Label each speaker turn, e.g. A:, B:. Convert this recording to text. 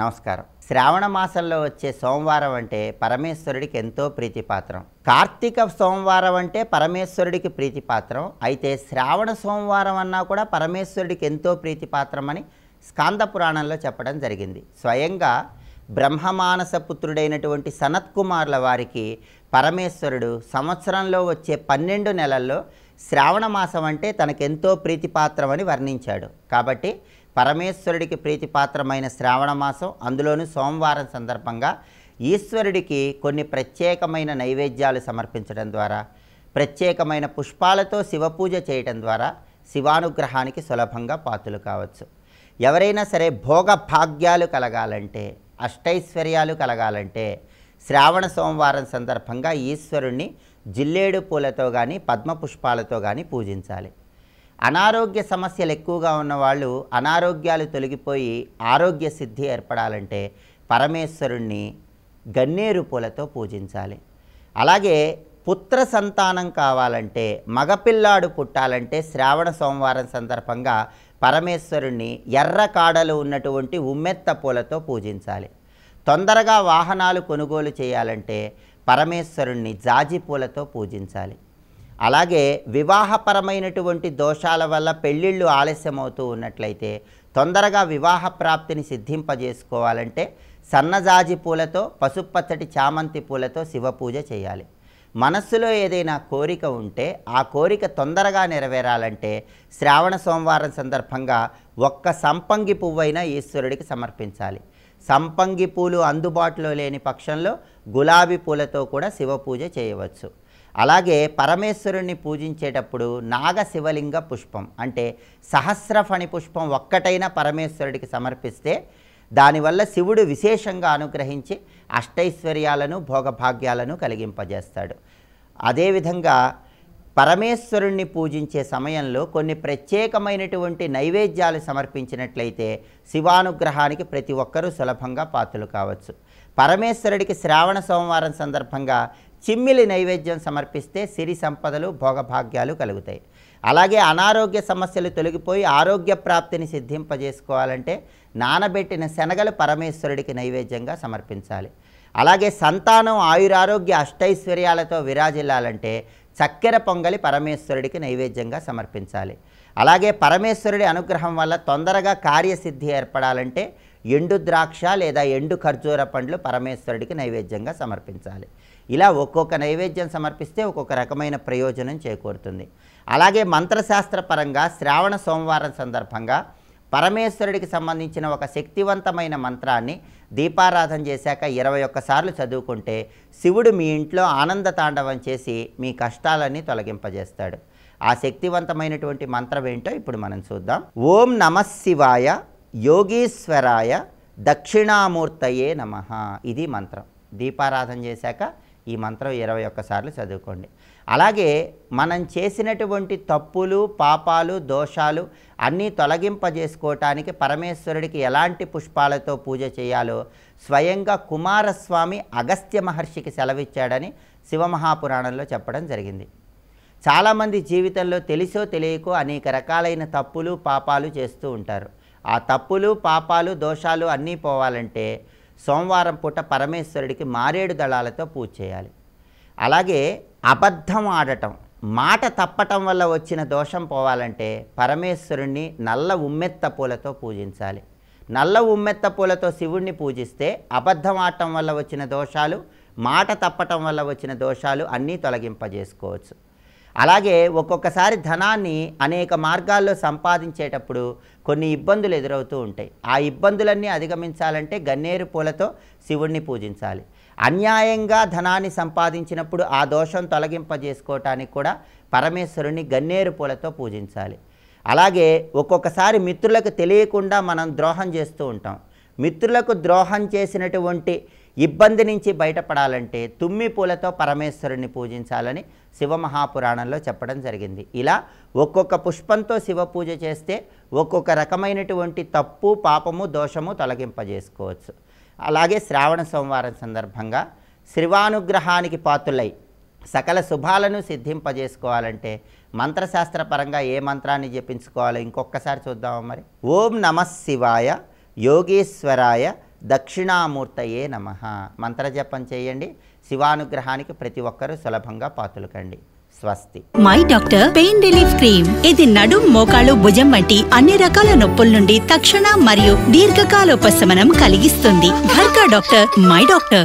A: నమస్కారం శ్రావణ మాసంలో వచ్చే సోమవారం అంటే పరమేశ్వరుడికి ఎంతో ప్రీతిపాత్రం కార్తీక సోమవారం అంటే పరమేశ్వరుడికి ప్రీతిపాత్రం అయితే శ్రావణ సోమవారం అన్నా కూడా పరమేశ్వరుడికి ఎంతో ప్రీతిపాత్రం అని స్కాంద పురాణంలో చెప్పడం జరిగింది స్వయంగా బ్రహ్మమానస పుత్రుడైనటువంటి సనత్కుమారుల వారికి పరమేశ్వరుడు సంవత్సరంలో వచ్చే పన్నెండు నెలల్లో శ్రావణ మాసం అంటే తనకెంతో ప్రీతిపాత్రమని వర్ణించాడు కాబట్టి పరమేశ్వరుడికి ప్రీతిపాత్రమైన శ్రావణ మాసం అందులోనూ సోమవారం సందర్భంగా ఈశ్వరుడికి కొన్ని ప్రత్యేకమైన నైవేద్యాలు సమర్పించడం ద్వారా ప్రత్యేకమైన పుష్పాలతో శివపూజ చేయటం ద్వారా శివానుగ్రహానికి సులభంగా పాతులు కావచ్చు ఎవరైనా సరే భోగ భాగ్యాలు కలగాలంటే అష్టైశ్వర్యాలు కలగాలంటే శ్రావణ సోమవారం సందర్భంగా ఈశ్వరుణ్ణి జిల్లేడు పూలతో కానీ పద్మపుష్పాలతో కానీ పూజించాలి అనారోగ్య సమస్యలు ఎక్కువగా ఉన్నవాళ్ళు అనారోగ్యాలు తొలగిపోయి ఆరోగ్య సిద్ధి ఏర్పడాలంటే పరమేశ్వరుణ్ణి గన్నేరు పూలతో పూజించాలి అలాగే పుత్ర సంతానం కావాలంటే మగపిల్లాడు పుట్టాలంటే శ్రావణ సోమవారం సందర్భంగా పరమేశ్వరుణ్ణి ఎర్ర కాడలు ఉన్నటువంటి ఉమ్మెత్త పూలతో పూజించాలి తొందరగా వాహనాలు కొనుగోలు చేయాలంటే పరమేశ్వరుణ్ణి జాజి పూలతో పూజించాలి అలాగే వివాహపరమైనటువంటి దోషాల వల్ల పెళ్ళిళ్ళు ఆలస్యమవుతూ ఉన్నట్లయితే తొందరగా వివాహ ప్రాప్తిని సిద్ధింపజేసుకోవాలంటే సన్నజాజి పూలతో పసుపచ్చటి చామంతి పూలతో శివపూజ చేయాలి మనస్సులో ఏదైనా కోరిక ఉంటే ఆ కోరిక తొందరగా నెరవేరాలంటే శ్రావణ సోమవారం సందర్భంగా ఒక్క సంపంగి పువ్వైనా ఈశ్వరుడికి సమర్పించాలి సంపంగి పూలు అందుబాటులో లేని పక్షంలో గులాబీ పూలతో కూడా శివపూజ చేయవచ్చు అలాగే పరమేశ్వరుణ్ణి పూజించేటప్పుడు నాగ శివలింగ పుష్పం అంటే సహస్రఫణి పుష్పం ఒక్కటైనా పరమేశ్వరుడికి సమర్పిస్తే దానివల్ల శివుడు విశేషంగా అనుగ్రహించి అష్టైశ్వర్యాలను భోగభాగ్యాలను కలిగింపజేస్తాడు అదేవిధంగా పరమేశ్వరుణ్ణి పూజించే సమయంలో కొన్ని ప్రత్యేకమైనటువంటి నైవేద్యాలు సమర్పించినట్లయితే శివానుగ్రహానికి ప్రతి ఒక్కరూ సులభంగా పాత్రలు కావచ్చు పరమేశ్వరుడికి శ్రావణ సోమవారం సందర్భంగా చిమ్మిలి నైవేద్యం సమర్పిస్తే సిరి సంపదలు భోగభాగ్యాలు కలుగుతాయి అలాగే అనారోగ్య సమస్యలు తొలగిపోయి ఆరోగ్య ప్రాప్తిని సిద్ధింపజేసుకోవాలంటే నానబెట్టిన శనగలు పరమేశ్వరుడికి నైవేద్యంగా సమర్పించాలి అలాగే సంతానం ఆయురారోగ్య అష్టైశ్వర్యాలతో విరాజిల్లాలంటే చక్కెర పొంగలి పరమేశ్వరుడికి నైవేద్యంగా సమర్పించాలి అలాగే పరమేశ్వరుడి అనుగ్రహం వల్ల తొందరగా కార్యసిద్ధి ఏర్పడాలంటే ఎండు ద్రాక్ష లేదా ఎండు ఖర్జూర పండ్లు పరమేశ్వరుడికి నైవేద్యంగా సమర్పించాలి ఇలా ఒక్కొక్క నైవేద్యం సమర్పిస్తే ఒక్కొక్క రకమైన ప్రయోజనం చేకూరుతుంది అలాగే మంత్రశాస్త్ర పరంగా శ్రావణ సోమవారం సందర్భంగా పరమేశ్వరుడికి సంబంధించిన ఒక శక్తివంతమైన మంత్రాన్ని దీపారాధన చేశాక ఇరవై ఒక్కసార్లు చదువుకుంటే శివుడు మీ ఇంట్లో ఆనంద తాండవం చేసి మీ కష్టాలన్నీ తొలగింపజేస్తాడు ఆ శక్తివంతమైనటువంటి మంత్రం ఏంటో ఇప్పుడు మనం చూద్దాం ఓం శివాయ యోగీశ్వరాయ దక్షిణామూర్తయే నమ ఇది మంత్రం దీపారాధన చేశాక ఈ మంత్రం ఇరవై ఒక్కసార్లు చదువుకోండి అలాగే మనం చేసినటువంటి తప్పులు పాపాలు దోషాలు అన్నీ తొలగింపజేసుకోవటానికి పరమేశ్వరుడికి ఎలాంటి పుష్పాలతో పూజ చేయాలో స్వయంగా కుమారస్వామి అగస్త్య మహర్షికి సెలవిచ్చాడని శివమహాపురాణంలో చెప్పడం జరిగింది చాలామంది జీవితంలో తెలిసో తెలియకో అనేక రకాలైన తప్పులు పాపాలు చేస్తూ ఉంటారు ఆ తప్పులు పాపాలు దోషాలు అన్నీ పోవాలంటే సోమవారం పూట పరమేశ్వరుడికి మారేడు దళాలతో పూజ చేయాలి అలాగే అబద్ధం ఆడటం మాట తప్పటం వల్ల వచ్చిన దోషం పోవాలంటే పరమేశ్వరుణ్ణి నల్ల ఉమ్మెత్త పూలతో పూజించాలి నల్ల ఉమ్మెత్త పూలతో శివుణ్ణి పూజిస్తే అబద్ధం ఆడటం వల్ల వచ్చిన దోషాలు మాట తప్పటం వల్ల వచ్చిన దోషాలు అన్నీ తొలగింపజేసుకోవచ్చు అలాగే ఒక్కొక్కసారి ధనాన్ని అనేక మార్గాల్లో సంపాదించేటప్పుడు కొన్ని ఇబ్బందులు ఎదురవుతూ ఉంటాయి ఆ ఇబ్బందులన్నీ అధిగమించాలంటే గన్నేరు పూలతో శివుణ్ణి పూజించాలి అన్యాయంగా ధనాన్ని సంపాదించినప్పుడు ఆ దోషం తొలగింపజేసుకోవటానికి కూడా పరమేశ్వరుని గన్నేరు పూలతో పూజించాలి అలాగే ఒక్కొక్కసారి మిత్రులకు తెలియకుండా మనం ద్రోహం చేస్తూ ఉంటాం మిత్రులకు ద్రోహం చేసినటువంటి ఇబ్బంది నుంచి బయటపడాలంటే తుమ్మి పూలతో పరమేశ్వరుని పూజించాలని శివ మహాపురాణంలో చెప్పడం జరిగింది ఇలా ఒక్కొక్క పుష్పంతో శివ పూజ చేస్తే ఒక్కొక్క రకమైనటువంటి తప్పు పాపము దోషము తొలగింపజేసుకోవచ్చు అలాగే శ్రావణ సోమవారం సందర్భంగా శివానుగ్రహానికి పాతులై సకల శుభాలను సిద్ధింపజేసుకోవాలంటే మంత్రశాస్త్ర పరంగా ఏ మంత్రాన్ని జపించుకోవాలో ఇంకొకసారి చూద్దాము మరి ఓం నమ శివాయ యోగేశ్వరాయ దక్షిణామూర్తయే నమ మంత్రజపం చేయండి శివానుగ్రహానికి ప్రతి ఒక్కరూ సులభంగా పాతులు కండి Swasti my doctor pain relief cream ఇది నడుం మోకాలు భుజం వంటి అన్ని రకాల నొప్పుల నుండి తక్షణ మరియు దీర్ఘకాలోపశమనం కలిగిస్తుంది డాక్టర్ మై డాక్టర్